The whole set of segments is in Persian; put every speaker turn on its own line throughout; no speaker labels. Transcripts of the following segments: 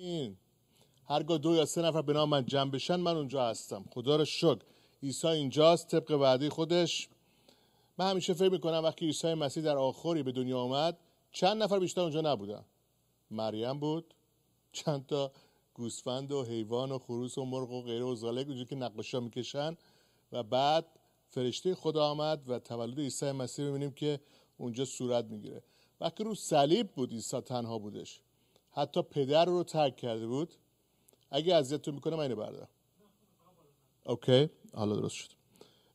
این هرگاه دو یا سه نفر به نام من جمع بشن من اونجا هستم خدا رو شکر عیسی اینجاست طبق وعده خودش من همیشه فکر میکنم وقتی عیسی مسیح در آخری به دنیا آمد چند نفر بیشتر اونجا نبودن مریم بود چند تا گوسفند و حیوان و خروس و مرغ و غیره و زالک اونجا که نقاشا میکشن و بعد فرشته خدا آمد و تولد عیسی مسیح میبینیم که اونجا صورت میگیره وقتی رو صلیب بود عیسی تنها بودش حتی پدر رو ترک کرده بود اگه اذیتتون میکنه من اینو بردارم اوکی حالا درست شد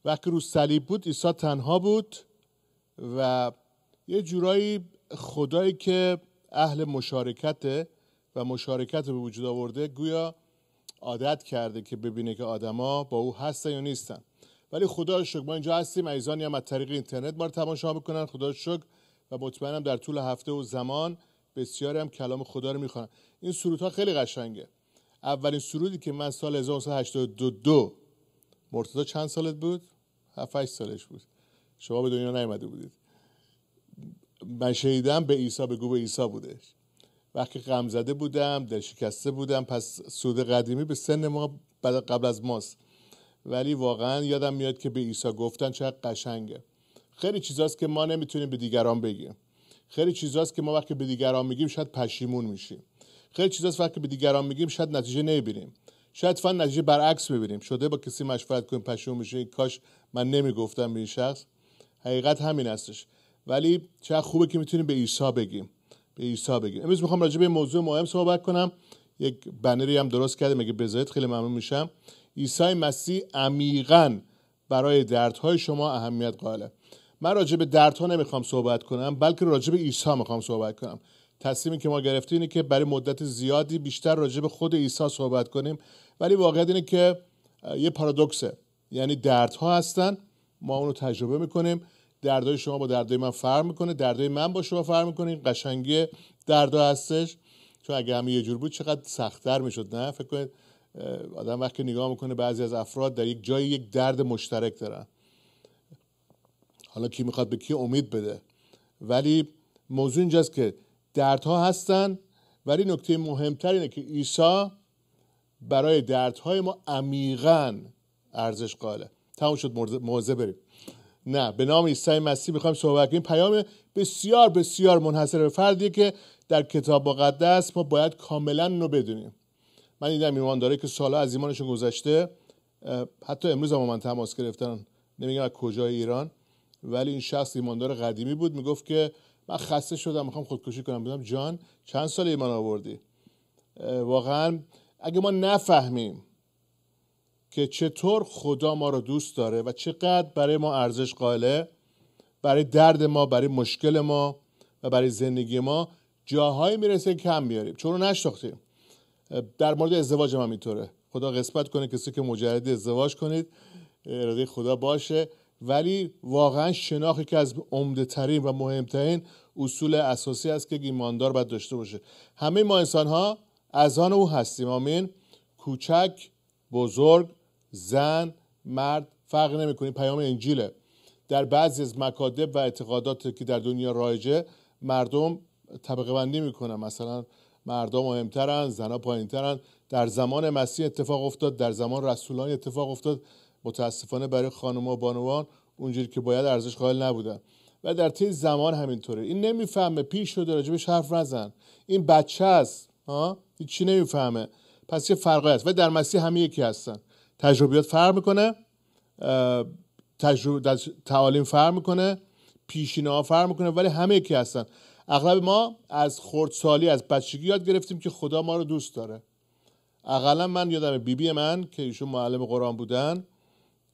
وقتی رو صلیب بود عیسی تنها بود و یه جورایی خدایی که اهل مشارکت و مشارکت به وجود آورده گویا عادت کرده که ببینه که آدما با او هستن یا نیستن ولی خدا شکر ما اینجا هستیم ایزانی هم از طریق اینترنت ما رو تماشا میکنن خدا شکر و مطمئنم در طول هفته و زمان بسیاری هم کلام خدا رو میخوانن این سرودها خیلی قشنگه اولین سرودی که من سال 1982 مرتضی چند سالت بود 7 سالش بود شما به دنیا نیمده بودید من شهیدم به عیسی به به عیسی بودش وقتی غم زده بودم دل شکسته بودم پس سود قدیمی به سن ما قبل از ماست ولی واقعا یادم میاد که به عیسی گفتن چقدر قشنگه خیلی چیزاست که ما نمیتونیم به دیگران بگیم خیلی چیزاست که ما وقتی به دیگران میگیم شاید پشیمون میشیم خیلی چیزاست وقتی به دیگران میگیم شاید نتیجه نمیبینیم شاید فن نتیجه برعکس ببینیم شده با کسی مشورت کنیم پشیمون میشه کاش من نمیگفتم به این شخص حقیقت همین استش ولی چه خوبه که میتونیم به عیسی بگیم به عیسی بگیم امروز میخوام راجع به موضوع مهم صحبت کنم یک بنری هم درست کردم اگه بذارید خیلی ممنون میشم عیسی مسیح عمیقا برای دردهای شما اهمیت قائله من راجع به دردها نمیخوام صحبت کنم بلکه راجع به عیسی میخوام صحبت کنم تصمیمی که ما گرفتیم اینه که برای مدت زیادی بیشتر راجب به خود عیسی صحبت کنیم ولی واقعیت اینه که یه پارادوکسه یعنی دردها هستن ما اونو تجربه میکنیم دردهای شما با دردای من فرق میکنه دردای من با شما فرق میکنه قشنگی دردا هستش چون اگه همه یه جور بود چقدر سختتر میشد نه فکر کنید آدم وقتی نگاه میکنه بعضی از افراد در یک جایی یک درد مشترک دارن حالا کی میخواد به کی امید بده ولی موضوع اینجاست که دردها هستن ولی نکته مهمتر اینه که عیسی برای دردهای ما عمیقا ارزش قائله تموم شد موضع بریم نه به نام عیسی مسیح میخوایم صحبت کنیم پیام بسیار بسیار منحصر به فردیه که در کتاب مقدس ما باید کاملا رو بدونیم من دیدم ایمان داره که سالها از ایمانشون گذشته حتی امروز هم من تماس گرفتن نمیگم از کجای ایران ولی این شخص ایماندار قدیمی بود میگفت که من خسته شدم میخوام خودکشی کنم بودم جان چند سال ایمان آوردی واقعا اگه ما نفهمیم که چطور خدا ما رو دوست داره و چقدر برای ما ارزش قائله برای درد ما برای مشکل ما و برای زندگی ما جاهایی میرسه کم بیاریم چون رو در مورد ازدواج هم اینطوره خدا قسمت کنه کسی که مجرد ازدواج کنید اراده خدا باشه ولی واقعا شناخت که از عمده ترین و مهمترین اصول اساسی است که ایماندار باید داشته باشه همه ما انسان ها از آن او هستیم آمین کوچک بزرگ زن مرد فرق نمی پیام انجیله در بعضی از مکادب و اعتقادات که در دنیا رایجه مردم طبقه بندی میکنن مثلا مردم مهمترن زنا پایینترن در زمان مسیح اتفاق افتاد در زمان رسولان اتفاق افتاد متاسفانه برای خانم‌ها و بانوان اونجوری که باید ارزش قائل نبودن و در طی زمان همینطوره این نمیفهمه پیش شده راجبش حرف نزن این بچه است ها چی نمیفهمه پس یه فرقی هست و در مسیح همه یکی هستن تجربیات فرق میکنه تجربه تعالیم فرق میکنه پیشینه ها فرق میکنه ولی همه یکی هستن اغلب ما از خردسالی از بچگی یاد گرفتیم که خدا ما رو دوست داره اقلا من یادم بیبی بی من که ایشون معلم قرآن بودن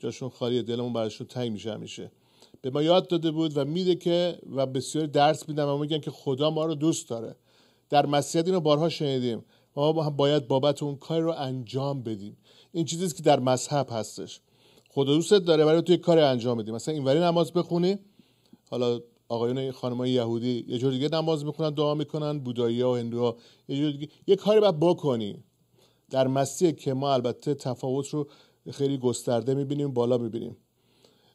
جاشون خالی دلمون براشون تنگ میشه همیشه به ما یاد داده بود و میده که و بسیار درس میدم و میگن که خدا ما رو دوست داره در مسیحیت اینو بارها شنیدیم ما باید بابت اون کار رو انجام بدیم این چیزیست که در مذهب هستش خدا دوستت داره برای توی کار انجام بدیم مثلا اینوری نماز بخونی حالا آقایون خانمای یهودی یه جور دیگه نماز میخونن دعا میکنن بودایی ها و هندوها یه یه کاری باید بکنی در مسیح که ما البته تفاوت رو خیلی گسترده میبینیم بالا میبینیم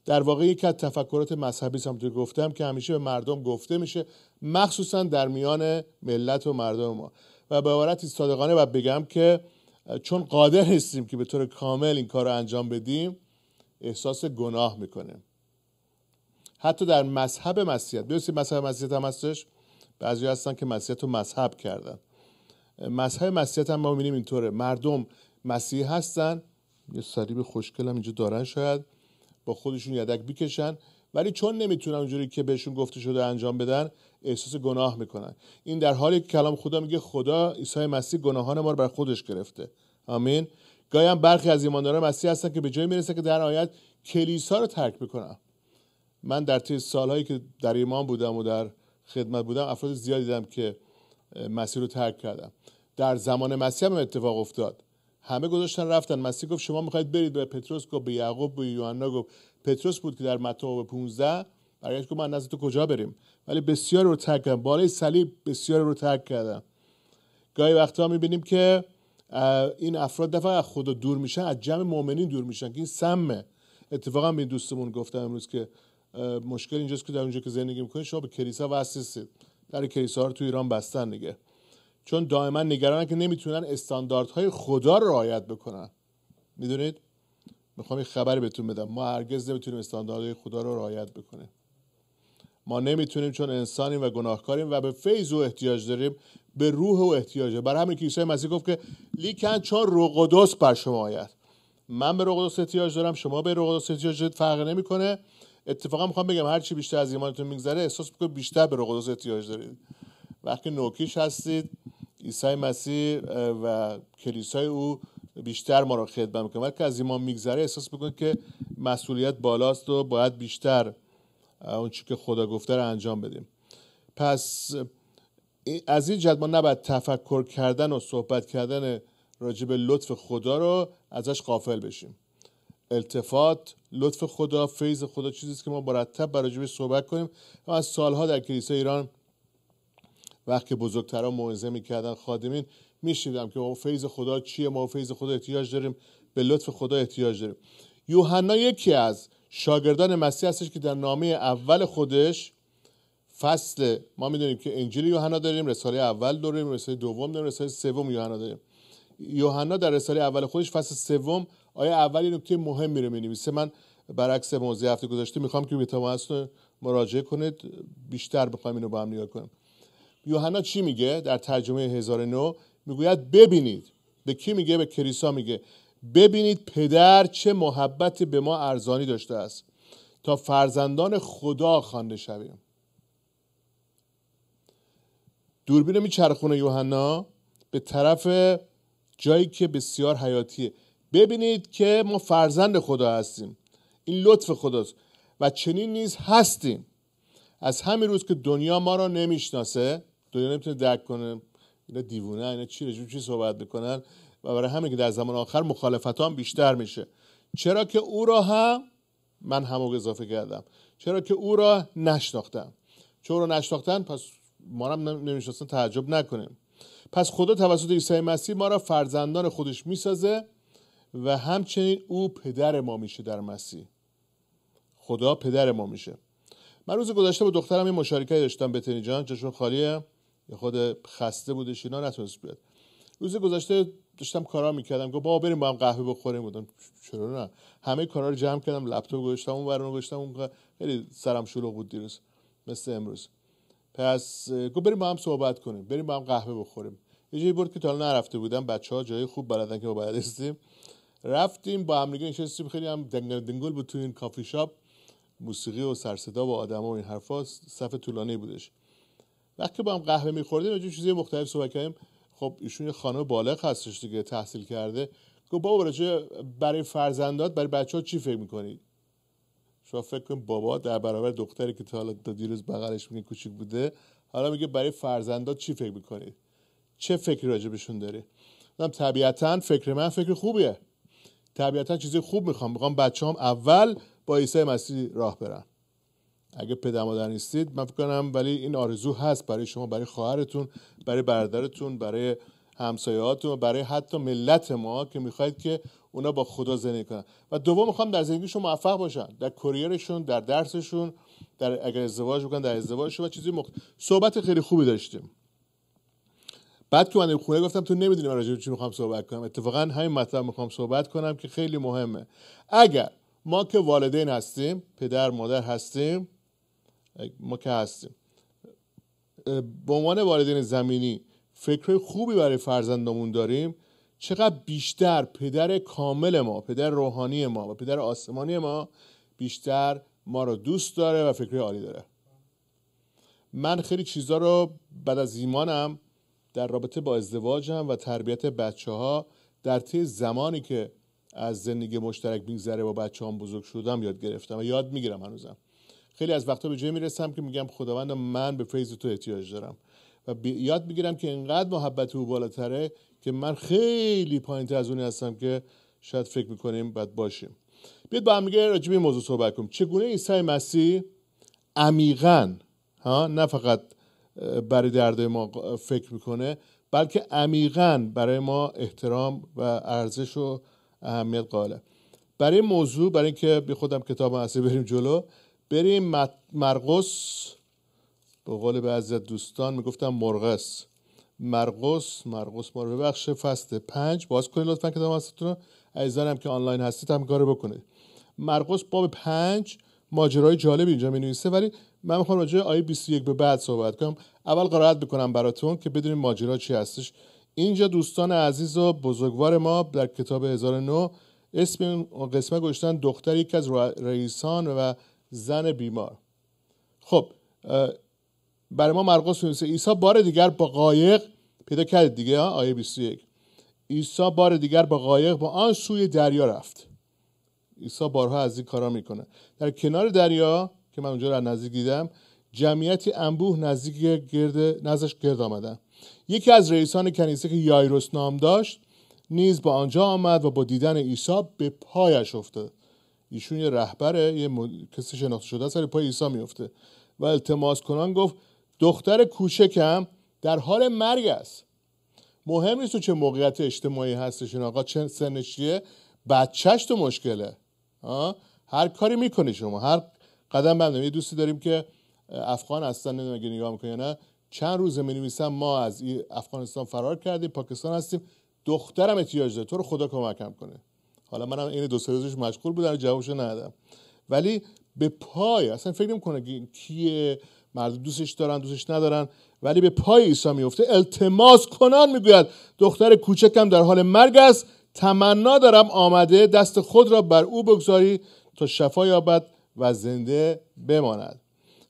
در واقع یکی از تفکرات مذهبی هم که گفتم که همیشه به مردم گفته میشه مخصوصا در میان ملت و مردم ما و به عبارت صادقانه و بگم که چون قادر هستیم که به طور کامل این کار رو انجام بدیم احساس گناه میکنیم حتی در مذهب مسیحیت ببینید مذهب مسیحیت هم هستش بعضی هستن که مسیحیت رو مذهب کردن مذهب مسیحیت هم ما میبینیم اینطوره مردم مسیح هستن یه سریب خوشکل هم اینجا دارن شاید با خودشون یدک بیکشن ولی چون نمیتونن اونجوری که بهشون گفته شده انجام بدن احساس گناه میکنن این در حالی که کلام خدا میگه خدا عیسی مسیح گناهان ما رو بر خودش گرفته آمین گاهی هم برخی از ایمانداران مسیح هستن که به جای میرسه که در آیت کلیسا رو ترک میکنن من در طی سالهایی که در ایمان بودم و در خدمت بودم افراد زیادی دیدم که مسیح رو ترک کردم در زمان مسیح هم اتفاق افتاد همه گذاشتن رفتن مسیح گفت شما میخواید برید به پتروس گفت به یعقوب به یوحنا گفت پتروس بود که در متی 15 برگشت گفت من نزد تو کجا بریم ولی بسیار رو ترک کردم بالای صلیب بسیار رو ترک کردم گاهی وقتا میبینیم که این افراد دفعه از خدا دور میشن از جمع مؤمنین دور میشن که این سمه اتفاقا به دوستمون گفتم امروز که مشکل اینجاست که در اونجا که زندگی میکنید شما به کلیسا وصل در کلیسا رو تو ایران بستن دیگه چون دائما نگرانن که نمیتونن استانداردهای خدا رو رعایت بکنن میدونید میخوام یه خبری بهتون بدم ما هرگز نمیتونیم استانداردهای خدا رو رعایت بکنیم ما نمیتونیم چون انسانیم و گناهکاریم و به فیض و احتیاج داریم به روح و احتیاج داریم برای همین که مسیح گفت که لیکن چون روح قدوس بر شما آید من به روح قدوس احتیاج دارم شما به روح قدوس احتیاج دارید فرق نمیکنه اتفاقا میخوام بگم هر چی بیشتر از ایمانتون میگذره احساس میکنید بیشتر به روح قدوس احتیاج دارید وقتی نوکیش هستید عیسی مسیح و کلیسای او بیشتر ما را خدمت میکنه وقتی از ایمان میگذره احساس میکنید که مسئولیت بالاست و باید بیشتر اون که خدا گفته رو انجام بدیم پس از این جد ما نباید تفکر کردن و صحبت کردن راجب لطف خدا رو ازش قافل بشیم التفات لطف خدا فیض خدا چیزیست که ما مرتب برای صحبت کنیم و از سالها در کلیسای ایران وقتی بزرگترا موعظه میکردن خادمین میشنیدم که ما فیض خدا چیه ما فیض خدا احتیاج داریم به لطف خدا احتیاج داریم یوحنا یکی از شاگردان مسیح هستش که در نامه اول خودش فصل ما میدونیم که انجیل یوحنا داریم رساله اول داریم رساله دوم داریم رساله سوم یوحنا داریم یوحنا در رساله اول خودش فصل سوم آیه اول یه نکته میره رو نویسه من برعکس موضوع هفته گذاشته میخوام که به مراجعه کنید بیشتر بخوایم اینو با هم نگاه کنیم یوحنا چی میگه در ترجمه 1009 میگوید ببینید به کی میگه به کلیسا میگه ببینید پدر چه محبتی به ما ارزانی داشته است تا فرزندان خدا خوانده شویم دوربین میچرخونه یوحنا به طرف جایی که بسیار حیاتیه ببینید که ما فرزند خدا هستیم این لطف خداست و چنین نیز هستیم از همین روز که دنیا ما را نمیشناسه دنیا نمیتونه درک کنه اینا دیوونه اینا چی رجوع چی صحبت میکنن و برای همین که در زمان آخر مخالفت هم بیشتر میشه چرا که او را هم من همو اضافه کردم چرا که او را نشناختم چون را نشناختن پس ما هم نمیشناسن تعجب نکنیم پس خدا توسط عیسی مسیح ما را فرزندان خودش میسازه و همچنین او پدر ما میشه در مسیح خدا پدر ما میشه من روز گذشته با دخترم یه مشارکتی داشتم بتنی جان چشون خالیه خود خسته بودش اینا نتونست بیاد روز گذشته داشتم کارا میکردم گفت با بریم با هم قهوه بخوریم بودم چرا نه همه کارا رو جمع کردم لپتاپ گذاشتم اون برنامه گذاشتم اون خیلی سرم شلوغ بود دیروز مثل امروز پس گفت بریم با هم صحبت کنیم بریم با هم قهوه بخوریم یه جایی برد که تا نرفته بودم بچه ها جای خوب بلدن که با باید هستیم رفتیم با هم دیگه نشستیم خیلی هم دنگل دنگل بود تو این کافی شاپ موسیقی و سرصدا و آدم و این حرفا صف طولانی بودش وقتی با هم قهوه میخوردیم یه چیزی مختلف صحبت کردیم خب ایشون یه خانم بالغ هستش دیگه تحصیل کرده گفت بابا برای فرزندات برای بچه ها چی فکر میکنی؟ شما فکر بابا در برابر دختری که تا حالا تا دیروز بغلش میگه کوچیک بوده حالا میگه برای فرزندات چی فکر میکنی؟ چه فکری راجبشون داره؟ گفتم طبیعتا فکر من فکر خوبیه طبیعتا چیزی خوب میخوام میخوام بچه‌هام اول با عیسی مسیح راه برن اگه پدر مادر نیستید من فکر کنم ولی این آرزو هست برای شما برای خواهرتون برای برادرتون برای همسایه‌هاتون برای حتی ملت ما که میخواید که اونا با خدا زندگی کنن و دوم میخوام در زندگیشون موفق باشن در کریرشون در درسشون در اگر ازدواج بکنن در ازدواجشون و چیزی مخ. صحبت خیلی خوبی داشتیم بعد که من خونه گفتم تو نمیدونی من راجع به چی میخوام صحبت کنم اتفاقا همین مطلب میخوام صحبت کنم که خیلی مهمه اگر ما که والدین هستیم پدر مادر هستیم ما که هستیم به عنوان والدین زمینی فکر خوبی برای فرزندمون داریم چقدر بیشتر پدر کامل ما پدر روحانی ما و پدر آسمانی ما بیشتر ما رو دوست داره و فکر عالی داره من خیلی چیزا رو بعد از ایمانم در رابطه با ازدواجم و تربیت بچه ها در طی زمانی که از زندگی مشترک میگذره با بچه هم بزرگ شدم یاد گرفتم و یاد میگیرم هنوزم خیلی از وقتا به جایی میرسم که میگم خداوند من به فیض تو احتیاج دارم و یاد میگیرم که اینقدر محبت او بالاتره که من خیلی پایین از اونی هستم که شاید فکر میکنیم باید باشیم بیاید با همدیگه راجع به موضوع صحبت کنیم چگونه عیسی مسیح عمیقا ها نه فقط برای درد ما فکر میکنه بلکه عمیقا برای ما احترام و ارزش و اهمیت قائله برای موضوع برای اینکه بی خودم کتاب اصلی بریم جلو بریم مرقس به قول بعضی از دوستان میگفتم مرقس مرقس مرقس ما رو ببخشه فصل پنج باز کنید لطفا کتاب هستتون رو عزیزانم که آنلاین هستید هم کارو بکنید مرقس باب پنج ماجرای جالبی اینجا می نویسه ولی من میخوام راجع آیه 21 به بعد صحبت کنم اول قرائت بکنم براتون که بدونیم ماجرا چی هستش اینجا دوستان عزیز و بزرگوار ما در کتاب 1009 اسم قسمت گشتن دختر یکی از رئیسان و زن بیمار خب برای ما مرقس میگه عیسی بار دیگر با قایق پیدا کرد دیگه آیه 21 عیسی بار دیگر با قایق با آن سوی دریا رفت عیسی بارها از این کارا میکنه در کنار دریا که من اونجا رو نزدیک دیدم جمعیتی انبوه نزدیک گرد نزدش گرد آمدن یکی از رئیسان کنیسه که یایروس نام داشت نیز با آنجا آمد و با دیدن عیسی به پایش افتاد ایشون یه رهبره یه کسی شناخته شده سر پای عیسی میفته و التماس کنان گفت دختر کوچکم در حال مرگ است مهم نیست تو چه موقعیت اجتماعی این آقا چه سنشیه چیه بچهش تو مشکله هر کاری میکنی شما هر قدم بندم یه دوستی داریم که افغان هستن نمیدونم اگه نگاه میکنی نه چند روزه می ما از افغانستان فرار کردیم پاکستان هستیم دخترم احتیاج داره تو رو خدا کمکم کنه حالا منم این دو سه روزش مشغول بودم جوابشو ندادم ولی به پای اصلا فکر نمی‌کنه کیه مردم دوستش دارن دوستش ندارن ولی به پای عیسی میفته التماس کنان میگوید دختر کوچکم در حال مرگ است تمنا دارم آمده دست خود را بر او بگذاری تا شفا یابد و زنده بماند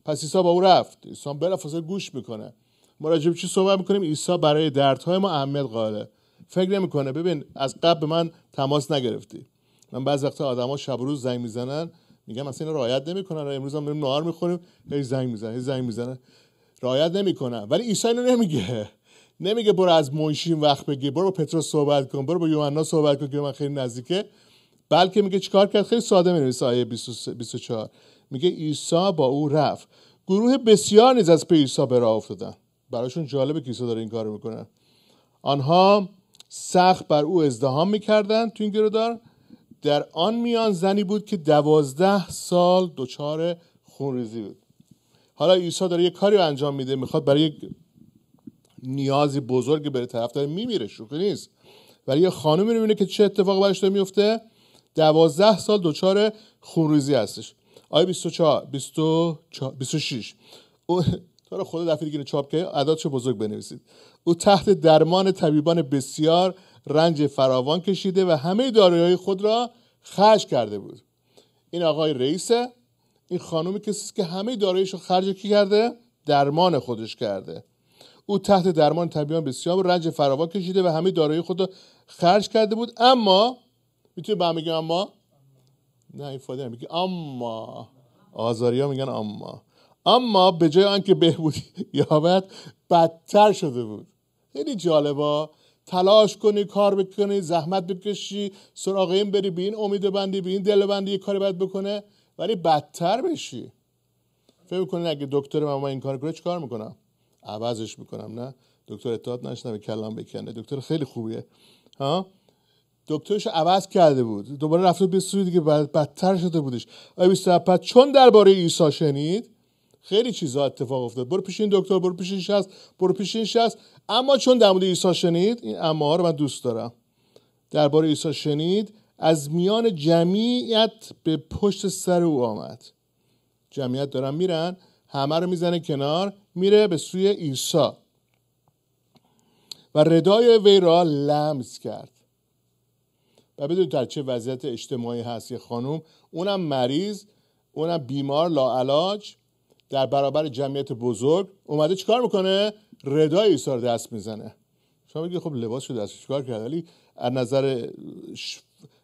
پس عیسی با او رفت عیسی بلافاصله گوش میکنه ما راجع چی صحبت میکنیم عیسی برای دردهای ما اهمیت فکر نمیکنه ببین از قبل به من تماس نگرفتی من بعضی وقتا آدما شب و روز زنگ میزنن میگم اصلا اینو رعایت نمیکنن امروز هم بریم نهار میخوریم هی زنگ میزنن هی زنگ میزنن رعایت نمیکنن ولی عیسی اینو نمیگه نمیگه برو از منشین وقت بگیر برو با پتروس صحبت کن برو با یوحنا صحبت کن که من خیلی نزدیکه بلکه میگه چیکار کرد خیلی ساده می‌نویسه آیه 24 میگه عیسی با او رفت گروه بسیار نیز از پی عیسی به راه افتادن براشون جالبه که عیسی داره این کارو میکنه آنها سخت بر او ازدهام میکردند تو این گرودار در آن میان زنی بود که دوازده سال دچار خونریزی بود حالا عیسی داره یه کاری رو انجام میده میخواد برای یک نیازی بزرگی بره طرف داره میمیره شوخی نیست ولی یه خانم میبینه که چه اتفاقی براش داره میفته دوازده سال دچار خونریزی هستش آیه 24 26 تو رو خدا دفعه دیگه چاپ بزرگ بنویسید او تحت درمان طبیبان بسیار رنج فراوان کشیده و همه داروهای خود را خرج کرده بود این آقای رئیسه این خانومی کسی که همه داراییش رو خرج کی کرده درمان خودش کرده او تحت درمان طبیبان بسیار رنج فراوان کشیده و همه دارایی خود را خرج کرده بود اما میتونی به اما نه این فاده اما آزاریا میگن اما اما به جای آنکه بهبودی یابد بدتر شده بود خیلی جالبا تلاش کنی کار بکنی زحمت بکشی سراغ این بری به این امید بندی به این دل بندی یه کاری باید بکنه ولی بدتر بشی فکر میکنین اگه دکتر من این کار کنه کار میکنم عوضش میکنم نه دکتر اطاعت به کلام بکنه دکتر خیلی خوبیه ها دکترش عوض کرده بود دوباره رفته به سوی دیگه بدتر شده بودش آیه 27 چون درباره عیسی شنید خیلی چیزا اتفاق افتاد برو پیش این دکتر برو پیش این شخص برو پیش این شخص اما چون در مورد عیسی شنید این اما رو من دوست دارم درباره عیسی شنید از میان جمعیت به پشت سر او آمد جمعیت دارن میرن همه رو میزنه کنار میره به سوی عیسی و ردای وی را لمس کرد و بدونید در چه وضعیت اجتماعی هست یه خانوم اونم مریض اونم بیمار لاعلاج در برابر جمعیت بزرگ اومده چیکار میکنه ردای عیسی رو دست میزنه شما میگی خب لباس شده دست چیکار کرد ولی از نظر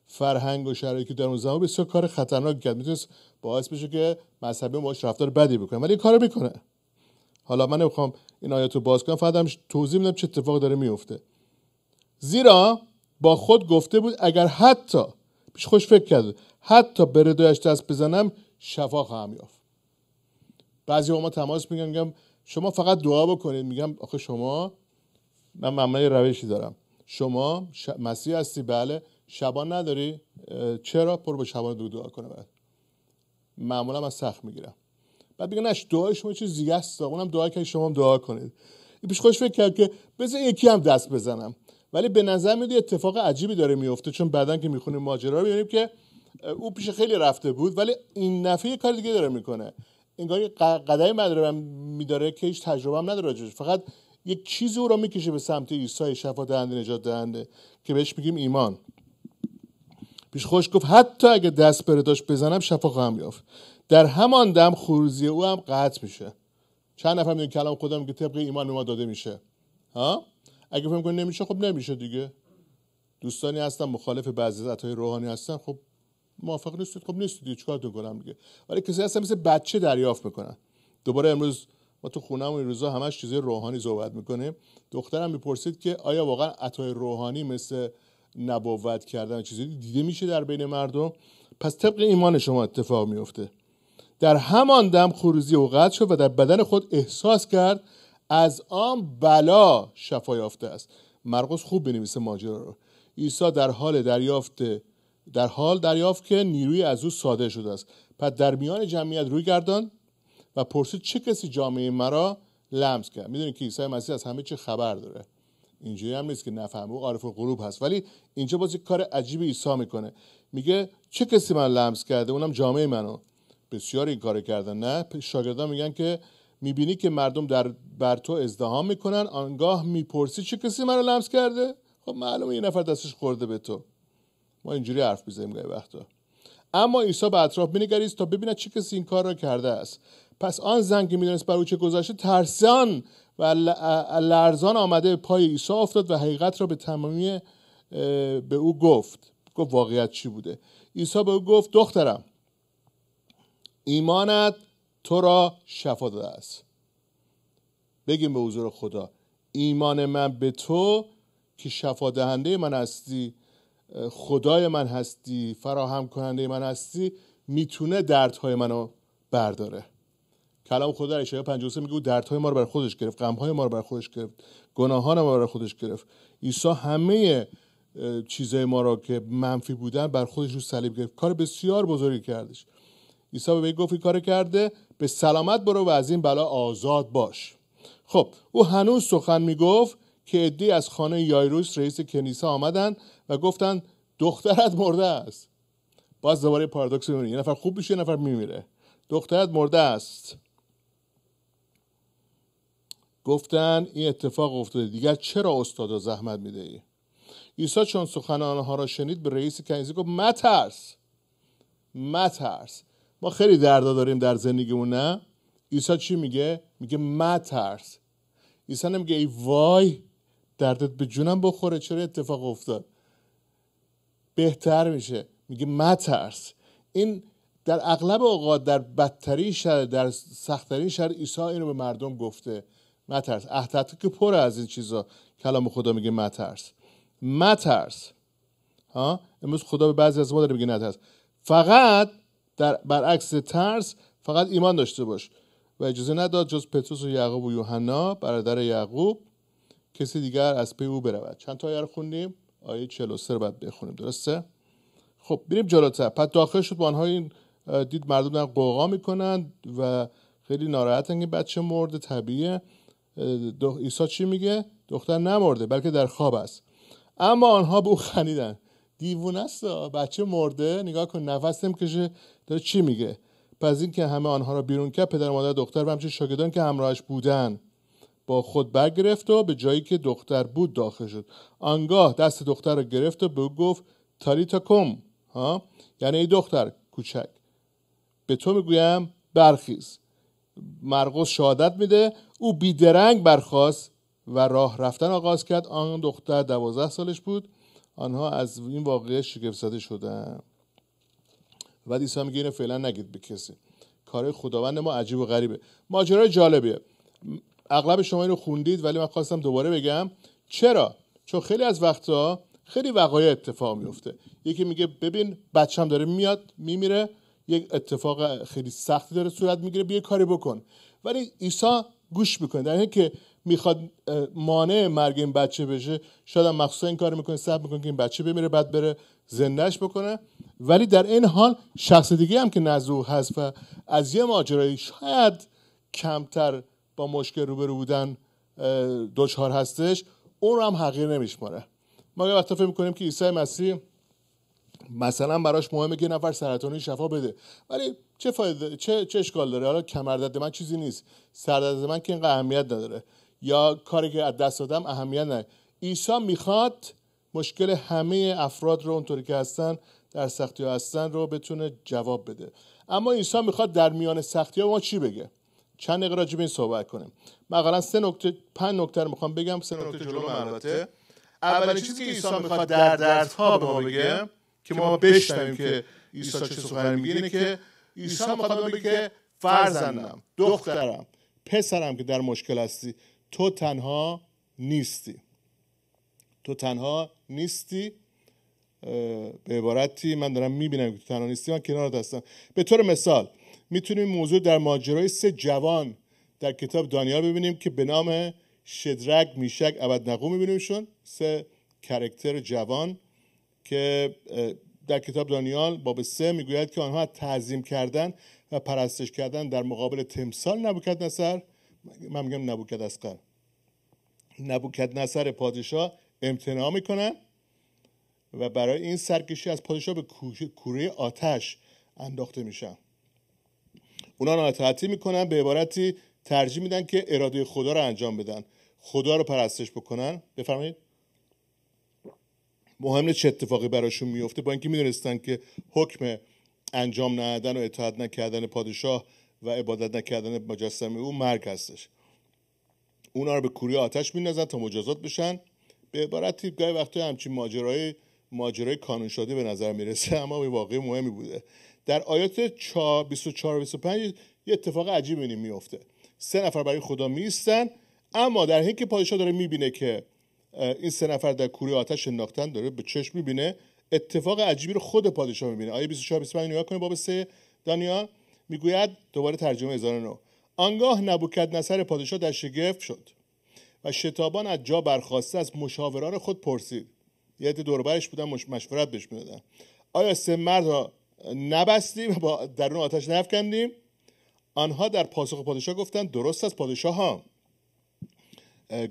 فرهنگ و شرایطی که در اون زمان بسیار کار خطرناک کرد میتونست باعث بشه که مذهبی باش رفتار بدی بکنه ولی این کارو میکنه حالا من نمیخوام این آیاتو رو باز کنم فقط توضیح میدم چه اتفاق داره میفته زیرا با خود گفته بود اگر حتی پیش خوش فکر کرد حتی به ردایش دست بزنم شفا خواهم یافت بعضی با ما تماس میگم میگم شما فقط دعا بکنید میگم آخه شما من معمای روشی دارم شما ش... مسیح هستی بله شبان نداری چرا پر به شبان دو دعا کنه بعد معمولا من سخت میگیرم بعد میگن نش دعای شما چیز دیگه است اونم دعا که شما هم دعا کنید پیش خوش فکر کرد که بذار یکی هم دست بزنم ولی به نظر میاد اتفاق عجیبی داره میفته چون بعدا که میخونیم ماجرا رو میبینیم که او پیش خیلی رفته بود ولی این نفعی کار دیگه داره میکنه انگار قدمی مدرم میداره که هیچ تجربه هم نداره فقط یک چیزی او را میکشه به سمت عیسی شفا دهنده نجات دهنده که بهش میگیم ایمان پیش خوش گفت حتی اگه دست بره بزنم شفا خواهم یافت در همان دم خروزی او هم قطع میشه چند نفر میگن کلام خدا میگه طبق ایمان ما داده میشه ها اگه فکر کنی نمیشه خب نمیشه دیگه دوستانی هستن مخالف بعضی از روحانی هستن خب موافق نیستید خب نیستید تو کنم دیگه ولی کسی هست مثل بچه دریافت میکنن دوباره امروز ما تو خونهمون این روزا همش چیزای روحانی صحبت میکنه دخترم میپرسید که آیا واقعا عطای روحانی مثل نبوت کردن چیزی دیده میشه در بین مردم پس طبق ایمان شما اتفاق میفته در همان دم خروزی قد شد و در بدن خود احساس کرد از آن بلا شفا یافته است مرقس خوب بنویسه ماجرا رو عیسی در حال دریافت در حال دریافت که نیروی از او ساده شده است پس در میان جمعیت روی گردان و پرسید چه کسی جامعه مرا لمس کرد میدونید که عیسی مسیح از همه چه خبر داره اینجوری هم نیست که نفهمه او عارف غروب هست ولی اینجا باز یک کار عجیبی عیسی میکنه میگه چه کسی من لمس کرده اونم جامعه منو بسیار این کار کردن نه شاگردان میگن که میبینی که مردم در بر تو ازدهام میکنن آنگاه میپرسی چه کسی منو لمس کرده خب معلومه یه نفر دستش خورده به تو ما اینجوری حرف میزنیم گاهی وقتا اما عیسی به اطراف مینگریست تا ببیند چه کسی این کار را کرده است پس آن زن که میدانست بر او چه گذشته ترسان و لرزان آمده به پای عیسی افتاد و حقیقت را به تمامی به او گفت گفت واقعیت چی بوده عیسی به او گفت دخترم ایمانت تو را شفا داده است بگیم به حضور خدا ایمان من به تو که شفا دهنده من هستی خدای من هستی فراهم کننده من هستی میتونه دردهای منو برداره کلام خدا در اشعیا 53 میگه او دردهای ما رو بر خودش گرفت های ما رو بر خودش گرفت گناهان ما رو بر خودش گرفت عیسی همه چیزهای ما را که منفی بودن بر خودش رو صلیب گرفت کار بسیار بزرگی کردش عیسی به گفت کار کرده به سلامت برو و از این بلا آزاد باش خب او هنوز سخن میگفت که عدی از خانه یایروس رئیس کنیسه آمدند و گفتن دخترت مرده است باز دوباره پارادوکس میبینی یه نفر خوب میشه یه نفر میمیره دخترت مرده است گفتن این اتفاق افتاده دیگر چرا استاد و زحمت میدهی؟ ای؟ چون سخن آنها را شنید به رئیس کنیزی گفت مترس مترس ما خیلی دردا داریم در زندگیمون نه عیسی چی میگه میگه مترس عیسی نمیگه ای وای دردت به جونم بخوره چرا اتفاق افتاد بهتر میشه میگه مترس این در اغلب اوقات در بدترین شر در سختترین شر عیسی اینو به مردم گفته ترس احتت که پر از این چیزا کلام خدا میگه مترس مترس ها امروز خدا به بعضی از ما داره میگه نترس فقط در برعکس ترس فقط ایمان داشته باش و اجازه نداد جز پتروس و یعقوب و یوحنا برادر یعقوب کسی دیگر از پی او برود چند تا آیه خوندیم آیه 43 رو باید بخونیم درسته خب بریم جلوتر پس داخل شد با آنها این دید مردم دارن قوقا میکنن و خیلی ناراحتن که بچه مرده طبیعه ایسا چی میگه دختر نمرده بلکه در خواب است اما آنها به او خنیدن دیوونه است بچه مرده نگاه کن نفس نمیکشه داره چی میگه پس اینکه همه آنها را بیرون کرد پدر مادر دختر و همچنین شاگردان که همراهش بودن با خود برگرفت و به جایی که دختر بود داخل شد آنگاه دست دختر را گرفت و به او گفت تاریتا کم ها یعنی ای دختر کوچک به تو میگویم برخیز مرقس شهادت میده او بیدرنگ برخواست و راه رفتن آغاز کرد آن دختر دوازده سالش بود آنها از این واقعه شگفت زده شدن و عیسی میگه اینو فعلا نگید به کسی کار خداوند ما عجیب و غریبه ماجرای جالبیه اغلب شما رو خوندید ولی من خواستم دوباره بگم چرا چون خیلی از وقتها خیلی وقایع اتفاق میفته یکی میگه ببین بچم داره میاد میمیره یک اتفاق خیلی سختی داره صورت میگیره بیا کاری بکن ولی عیسی گوش میکنه در که میخواد مانع مرگ این بچه بشه شاید هم مخصوصا این کار میکنه سب میکنه که این بچه بمیره بعد بره زندهش بکنه ولی در این حال شخص دیگه هم که نزد هست و از یه ماجرایی شاید کمتر با مشکل روبرو بودن دچار هستش اون رو هم حقیر نمیشماره ما وقتا فکر میکنیم که عیسی مسیح مثلا براش مهمه که نفر سرطانی شفا بده ولی چه فایده چه, چه اشکال داره حالا کمردد من چیزی نیست سردرد من که اینقدر اهمیت نداره یا کاری که از دست دادم اهمیت نداره عیسی میخواد مشکل همه افراد رو اونطوری که هستن در سختی ها هستن رو بتونه جواب بده اما عیسی میخواد در میان سختی ها ما چی بگه چند دقیقه راجع به این صحبت کنیم مثلا سه نکته پنج نکته رو میخوام بگم سه نکته جلو البته اولین چیزی که عیسی میخواد در دردها به ما بگه که ما بشنویم که عیسی چه سخنی میگه اینه که عیسی میخواد بگه که فرزندم دخترم پسرم که در مشکل هستی تو تنها نیستی تو تنها نیستی به عبارتی من دارم میبینم که تو تنها نیستی من کنارت هستم به طور مثال میتونیم موضوع در ماجرای سه جوان در کتاب دانیال ببینیم که به نام شدرک میشک ابدنقو میبینیمشون سه کرکتر جوان که در کتاب دانیال باب سه میگوید که آنها تعظیم کردن و پرستش کردن در مقابل تمثال نبوکت نصر من میگم از اسقر نبوکت نصر پادشاه امتناع میکنن و برای این سرکشی از پادشاه به کوره آتش انداخته میشن اونا ناطاعتی میکنن به عبارتی ترجیح میدن که اراده خدا رو انجام بدن خدا رو پرستش بکنن بفرمایید مهم چه اتفاقی براشون میفته با اینکه میدونستن که حکم انجام ندادن و اطاعت نکردن پادشاه و عبادت نکردن مجسمه او مرگ هستش اونا رو به کوری آتش میندازن تا مجازات بشن به عبارتی گاهی وقتی همچین ماجرای ماجرای کانون شده به نظر میرسه اما به مهمی بوده در آیات 4 24 25 یه اتفاق عجیب میفته سه نفر برای خدا میستن اما در حین که پادشاه داره میبینه که این سه نفر در کوره آتش ناختن داره به چشم میبینه اتفاق عجیبی رو خود پادشاه میبینه آیه 24 25 نگاه کنه باب سه دانیال میگوید دوباره ترجمه رو آنگاه نبوکد نصر پادشاه در شگفت شد و شتابان از جا برخواسته از مشاوران خود پرسید یه دوربرش بودن مشورت بهش میدادن آیا سه مرد نبستیم با درون آتش نفکندیم آنها در پاسخ پادشاه گفتند درست از پادشاه ها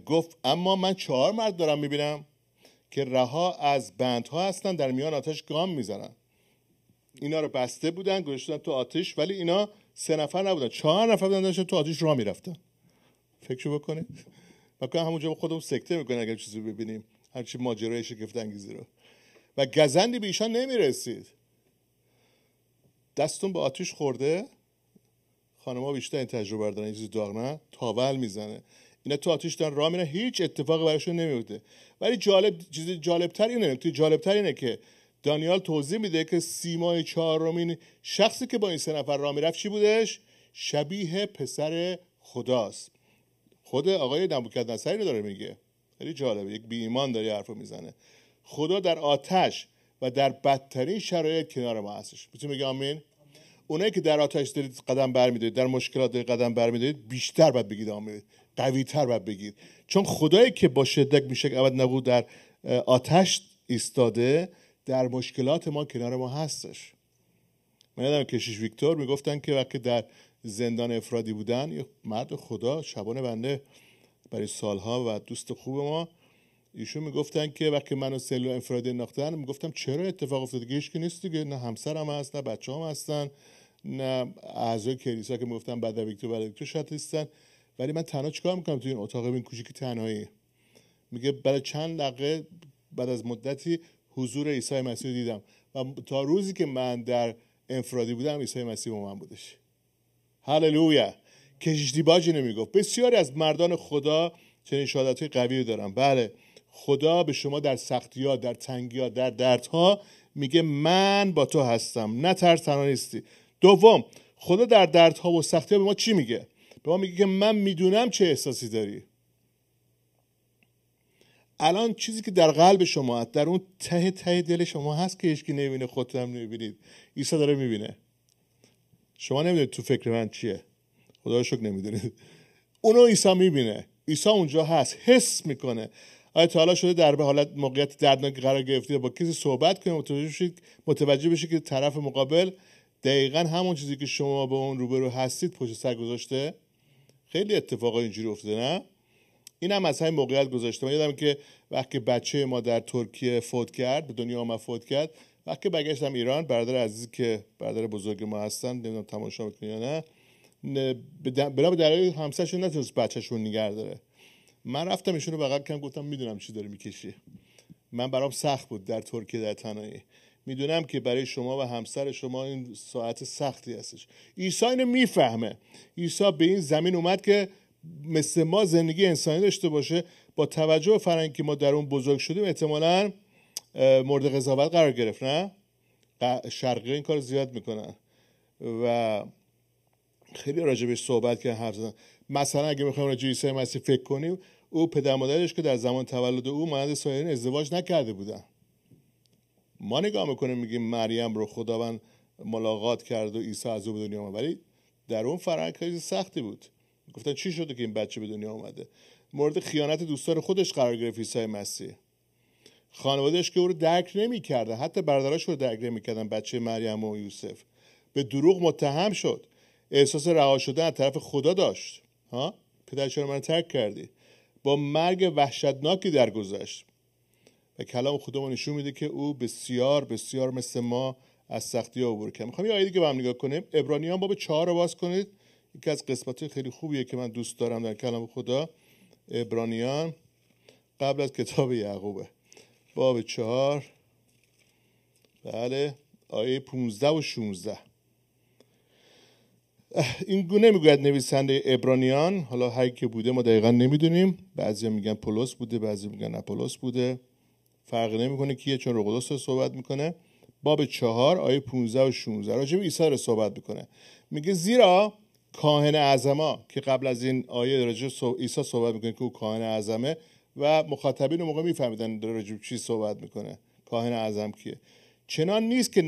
گفت اما من چهار مرد دارم میبینم که رها از بندها هستن در میان آتش گام میزنن اینا رو بسته بودن گذاشتن تو آتش ولی اینا سه نفر نبودن چهار نفر بودن داشتن تو آتش راه میرفتن فکرشو بکنید بکنه همونجا به خودمون سکته میکنه اگر چیزی ببینیم هرچی ماجرای شگفت انگیزی رو و گزندی به ایشان نمیرسید دستون به آتیش خورده خانم‌ها بیشتر این تجربه دارن چیزی داغ نه تاول میزنه اینا تو آتیش دارن راه میرن هیچ اتفاقی براشون نمیفته ولی جالب چیز جالبتر اینه تو جالبتر اینه که دانیال توضیح میده که سیمای چهارمین شخصی که با این سه نفر راه میرفت چی بودش شبیه پسر خداست خود آقای نبوکدنصری داره میگه خیلی جالبه یک بی داری حرفو میزنه خدا در آتش و در بدترین شرایط کنار ما هستش میتونی میگم آمین اونایی که در آتش دارید قدم برمیدارید در مشکلات دارید قدم برمیدارید بیشتر باید بگید آمین قوی باید بگید چون خدایی که با شدت میشه ابد نبود در آتش ایستاده در مشکلات ما کنار ما هستش من یادم کشیش ویکتور میگفتن که وقتی در زندان افرادی بودن یه مرد خدا شبانه بنده برای سالها و دوست خوب ما ایشون میگفتن که وقتی منو سلول انفرادی انداختن میگفتم چرا اتفاق افتاده که هیچکی نیست دیگه نه همسرم هست نه هم هستن نه اعضای کلیسا که میگفتن بعد ویکتور بعد ویکتور شده هستن ولی من تنها چیکار میکنم تو این اتاق این که تنهایی میگه برای چند دقیقه بعد از مدتی حضور عیسی مسیح دیدم و تا روزی که من در انفرادی بودم عیسی مسیح با من بودش هللویا که دیباجی نمیگفت بسیاری از مردان خدا چنین شهادت قوی دارن بله خدا به شما در سختی ها در تنگی ها در ها میگه من با تو هستم نه ترس تنها نیستی دوم خدا در دردها و سختی ها به ما چی میگه به ما میگه که من میدونم چه احساسی داری الان چیزی که در قلب شما هست در اون ته ته دل شما هست که هیچکی نمیبینه خودت هم نمیبینید عیسی داره میبینه شما نمیدونید تو فکر من چیه خدا شکر نمیدونید اونو عیسی میبینه عیسی اونجا هست حس میکنه آیا تا حالا شده در به حالت موقعیت دردناک قرار گرفتید با کسی صحبت کنید متوجه بشید متوجه بشید که طرف مقابل دقیقا همون چیزی که شما به اون روبرو هستید پشت سر گذاشته خیلی اتفاقا اینجوری افتاده نه این هم از همین موقعیت گذاشته من یادم که وقتی بچه ما در ترکیه فوت کرد به دنیا آمد فوت کرد وقتی برگشتم ایران برادر عزیزی که برادر بزرگ ما هستن نمیدونم تماشا یا نه بلا به دلایل همسرشون نتونست بچهشون من رفتم ایشون رو بغل کم گفتم میدونم چی داره میکشی من برام سخت بود در ترکیه در تنهایی میدونم که برای شما و همسر شما این ساعت سختی هستش عیسی اینو میفهمه عیسی به این زمین اومد که مثل ما زندگی انسانی داشته باشه با توجه به که ما در اون بزرگ شدیم احتمالا مورد قضاوت قرار گرفت نه شرقی این کار زیاد میکنن و خیلی راجبش صحبت که حرف مثلا اگه بخوایم راجع عیسی مسیح فکر کنیم او پدر مادرش که در زمان تولد او مانند سایرین ازدواج نکرده بودن ما نگاه میکنیم میگیم مریم رو خداوند ملاقات کرد و عیسی از او به دنیا آمد ولی در اون فرهنگ خیلی سختی بود گفتن چی شده که این بچه به دنیا آمده مورد خیانت دوستان خودش قرار گرفت عیسی مسیح خانوادهش که او رو درک نمیکردن حتی برادراش رو درک نمیکردن بچه مریم و یوسف به دروغ متهم شد احساس رها شدن از طرف خدا داشت ها پدر چرا من ترک کردی با مرگ وحشتناکی درگذشت و کلام خدا نشون میده که او بسیار بسیار مثل ما از سختی عبور کرد میخوام یه آیه دیگه با هم نگاه کنیم عبرانیان باب چهار رو باز کنید یکی از قسمت خیلی خوبیه که من دوست دارم در کلام خدا ابرانیان قبل از کتاب یعقوبه باب چهار بله آیه 15 و 16 این گونه میگوید نویسنده ابرانیان حالا هر که بوده ما دقیقا نمیدونیم بعضی میگن پولس بوده بعضی میگن اپولوس بوده فرق نمیکنه کیه چون رقدس رو صحبت میکنه باب چهار آیه 15 و 16 راجع به عیسی صحبت میکنه میگه زیرا کاهن اعظما که قبل از این آیه راجع عیسی صحبت میکنه که او کاهن اعظمه و مخاطبین موقع میفهمیدن در راجع چی صحبت میکنه کاهن اعظم کیه چنان نیست که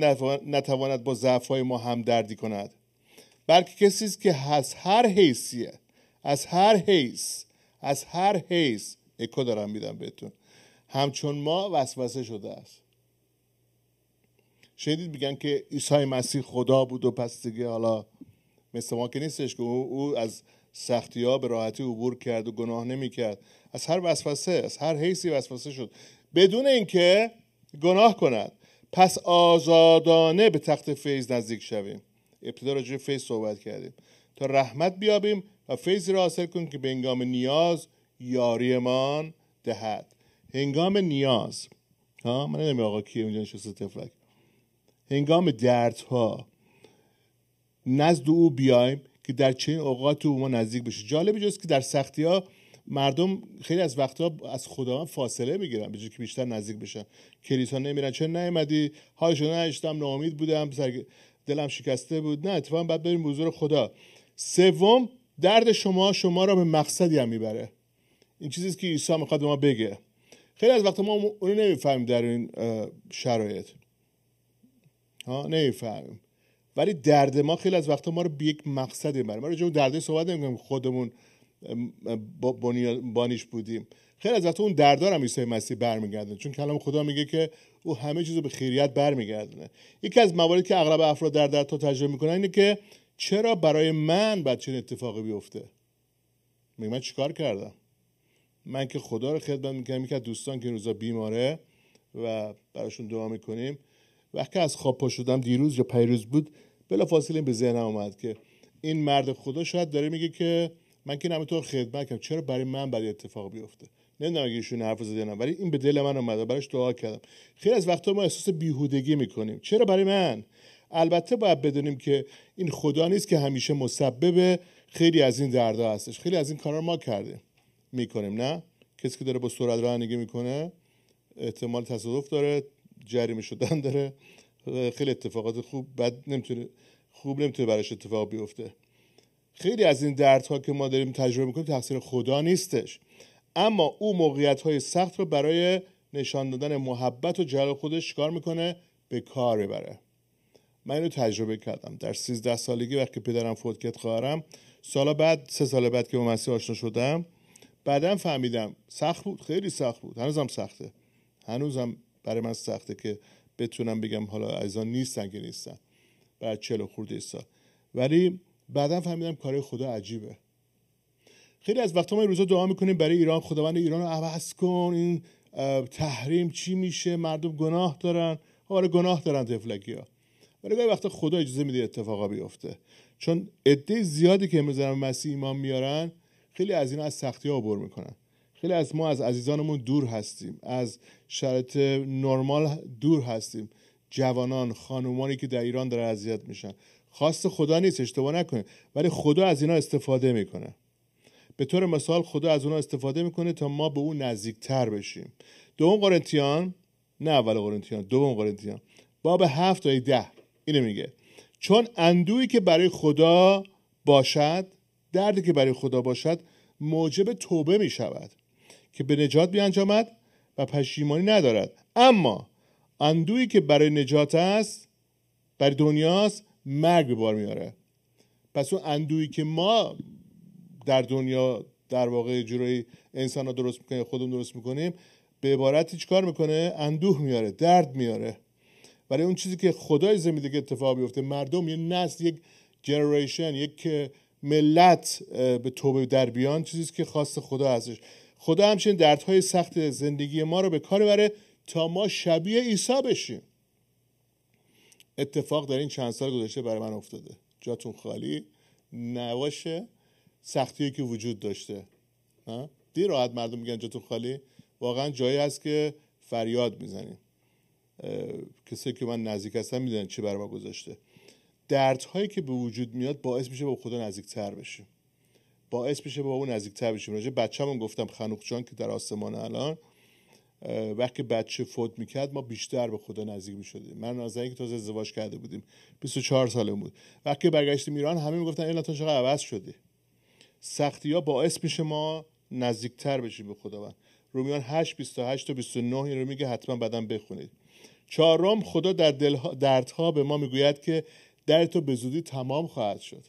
نتواند با ضعف ما هم دردی کند بلکه کسی است که از هر حیثیه از هر حیث از هر حیث اکو دارم میدم بهتون همچون ما وسوسه شده است شنیدید میگن که عیسی مسیح خدا بود و پس دیگه حالا مثل ما که نیستش که او, از سختی ها به راحتی عبور کرد و گناه نمی کرد از هر وسوسه از هر حیثی وسوسه شد بدون اینکه گناه کند پس آزادانه به تخت فیض نزدیک شویم ابتدا راجع فیض صحبت کردیم تا رحمت بیابیم و فیضی را حاصل کنیم که به هنگام نیاز یاریمان دهد هنگام نیاز ها من نمیدونم آقا کیه اونجا نشسته تفلک هنگام ها نزد او بیایم که در چنین اوقات او ما نزدیک بشه جالب جاست که در سختی ها مردم خیلی از وقتها از خداوند فاصله میگیرن به که بیشتر نزدیک بشن کلیسا نمیرن چه نیومدی هاشون نشتم ناامید بودم دلم شکسته بود نه اتفاقا بعد بریم حضور خدا سوم درد شما شما را به مقصدی هم میبره این چیزی که عیسی میخواد به ما بگه خیلی از وقت ما اونو نمیفهمیم در این شرایط ها نمیفهمیم ولی درد ما خیلی از وقت ما رو به یک مقصدی میبره ما رو درده صحبت نمیکنیم خودمون بانیش بودیم خیلی از وقت اون دردار هم عیسی مسیح برمیگرده چون کلام خدا میگه که او همه چیز رو به خیریت برمیگردونه یکی از مواردی که اغلب افراد در در تا تجربه میکنن اینه که چرا برای من بعد چنین اتفاقی بیفته میگه من چیکار کردم من که خدا رو خدمت میکنم یکی از دوستان که این روزا بیماره و براشون دعا میکنیم وقتی از خواب پا شدم دیروز یا پیروز بود بلافاصله به ذهنم اومد که این مرد خدا شاید داره میگه که من که نمیتون خدمت کنم چرا برای من برای اتفاق بیفته نمیدونم اگه ایشون حرف نه ولی این به دل من اومد براش دعا کردم خیلی از وقتا ما احساس بیهودگی میکنیم چرا برای من البته باید بدونیم که این خدا نیست که همیشه مسبب خیلی از این دردها هستش خیلی از این کارا ما کردیم میکنیم نه کسی که داره با سرعت رانندگی میکنه احتمال تصادف داره جریمه شدن داره خیلی اتفاقات خوب بد نمیتونه خوب نمیتونه براش اتفاق بیفته خیلی از این دردها که ما داریم تجربه میکنیم تقصیر خدا نیستش اما او موقعیت های سخت رو برای نشان دادن محبت و جلال خودش کار میکنه به کار ببره من اینو تجربه کردم در 13 سالگی وقتی پدرم فوت کرد خواهرم سالا بعد سه سال بعد که با مسیح آشنا شدم بعدا فهمیدم سخت بود خیلی سخت بود هنوزم سخته هنوزم برای من سخته که بتونم بگم حالا عزیزان نیستن که نیستن بعد چلو خورده سال ولی بعدا فهمیدم کار خدا عجیبه خیلی از وقتا ما این روزا دعا میکنیم برای ایران خداوند ایران رو عوض کن این تحریم چی میشه مردم گناه دارن خب آره گناه دارن تفلکی ها ولی گاهی وقتا خدا اجازه میده اتفاقا بیفته چون عده زیادی که امروز مسیح ایمان میارن خیلی از اینا از سختی ها عبور میکنن خیلی از ما از عزیزانمون دور هستیم از شرط نرمال دور هستیم جوانان خانومانی که در ایران دارن اذیت میشن خواست خدا نیست اشتباه نکنه ولی خدا از اینا استفاده میکنه به طور مثال خدا از اونها استفاده میکنه تا ما به او نزدیکتر بشیم دوم قرنتیان نه اول قرنتیان دوم قرنتیان باب هفت تا ده اینو میگه چون اندویی که برای خدا باشد دردی که برای خدا باشد موجب توبه میشود که به نجات بیانجامد و پشیمانی ندارد اما اندویی که برای نجات است برای دنیاست مرگ بار میاره پس اون اندویی که ما در دنیا در واقع جورایی انسان ها درست میکنیم خودم درست میکنیم به عبارتی کار میکنه اندوه میاره درد میاره برای اون چیزی که خدای زمین دیگه اتفاق بیفته مردم یه نسل یک جنریشن یک ملت به توبه در بیان چیزی که خواست خدا ازش خدا همچنین دردهای سخت زندگی ما رو به کار بره تا ما شبیه عیسی بشیم اتفاق در این چند سال گذشته برای من افتاده جاتون خالی نباشه سختی که وجود داشته دیر راحت مردم میگن تو خالی واقعا جایی هست که فریاد میزنیم کسی که من نزدیک هستم میدونن چی برای ما گذاشته دردهایی که به وجود میاد باعث میشه با خدا تر بشیم باعث میشه با اون تر بشیم راجع بچه‌مون گفتم خنوخ جان که در آسمان الان وقتی بچه فوت میکرد ما بیشتر به خدا نزدیک میشدیم من نازنین که تازه ازدواج کرده بودیم 24 ساله بود وقتی برگشتیم ایران همه میگفتن اینا عوض شدی سختی ها باعث میشه ما نزدیکتر بشیم به خداوند رومیان 8 28 تا 29 این رو میگه حتما بعدا بخونید چهارم خدا در دردها به ما میگوید که در تو به زودی تمام خواهد شد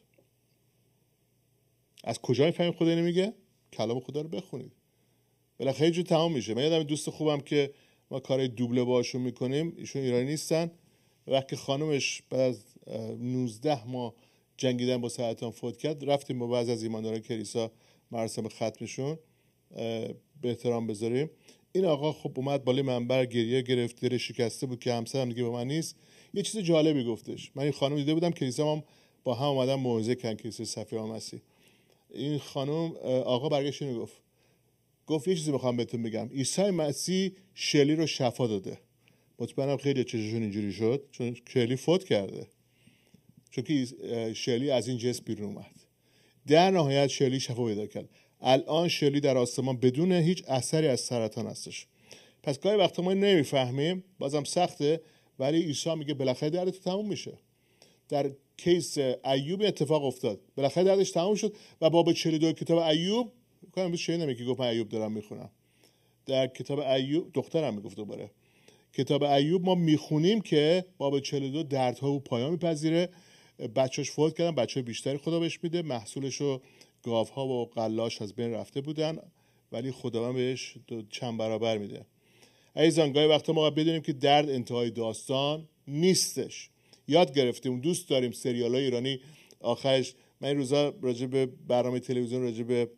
از کجا میفهمیم خدا نمیگه؟ میگه کلام خدا رو بخونید بالاخره جو تمام میشه من یادم دوست خوبم که ما کارهای دوبله باشون میکنیم ایشون ایرانی نیستن وقتی خانمش بعد از 19 ماه جنگیدن با سرطان فوت کرد رفتیم با بعض از ایمانداران کلیسا مراسم ختمشون به احترام بذاریم این آقا خب اومد بالای منبر گریه گرفت دل شکسته بود که همسرم دیگه با من نیست یه چیز جالبی گفتش من این خانم دیده بودم کلیسا هم با هم اومدن موعظه کن کلیسا صفیه آمسی این خانم آقا برگشت اینو گفت گفت یه چیزی میخوام بهتون بگم عیسی مسیح شلی رو شفا داده مطمئنم خیلی چششون اینجوری شد چون شلی فوت کرده چون که شلی از این جس بیرون اومد در نهایت شلی شفا پیدا کرد الان شلی در آسمان بدون هیچ اثری از سرطان هستش پس گاهی وقت ما نمیفهمیم بازم سخته ولی عیسی میگه بالاخره دردت تموم میشه در کیس ایوب اتفاق افتاد بالاخره دردش تموم شد و باب 42 کتاب ایوب کنم امروز نمی که گفت من ایوب دارم میخونم در کتاب ایوب دخترم میگفت دوباره کتاب ایوب ما میخونیم که باب 42 دردها و پایان میپذیره بچهش فوت کردن بچه بیشتری خدا بهش میده محصولش رو گاوها و قلاش از بین رفته بودن ولی خداوند بهش چند برابر میده ایزان، گاهی وقتا ما بدونیم که درد انتهای داستان نیستش یاد گرفتیم دوست داریم سریال های ایرانی آخرش من این روزا راجع به برنامه تلویزیون راجع به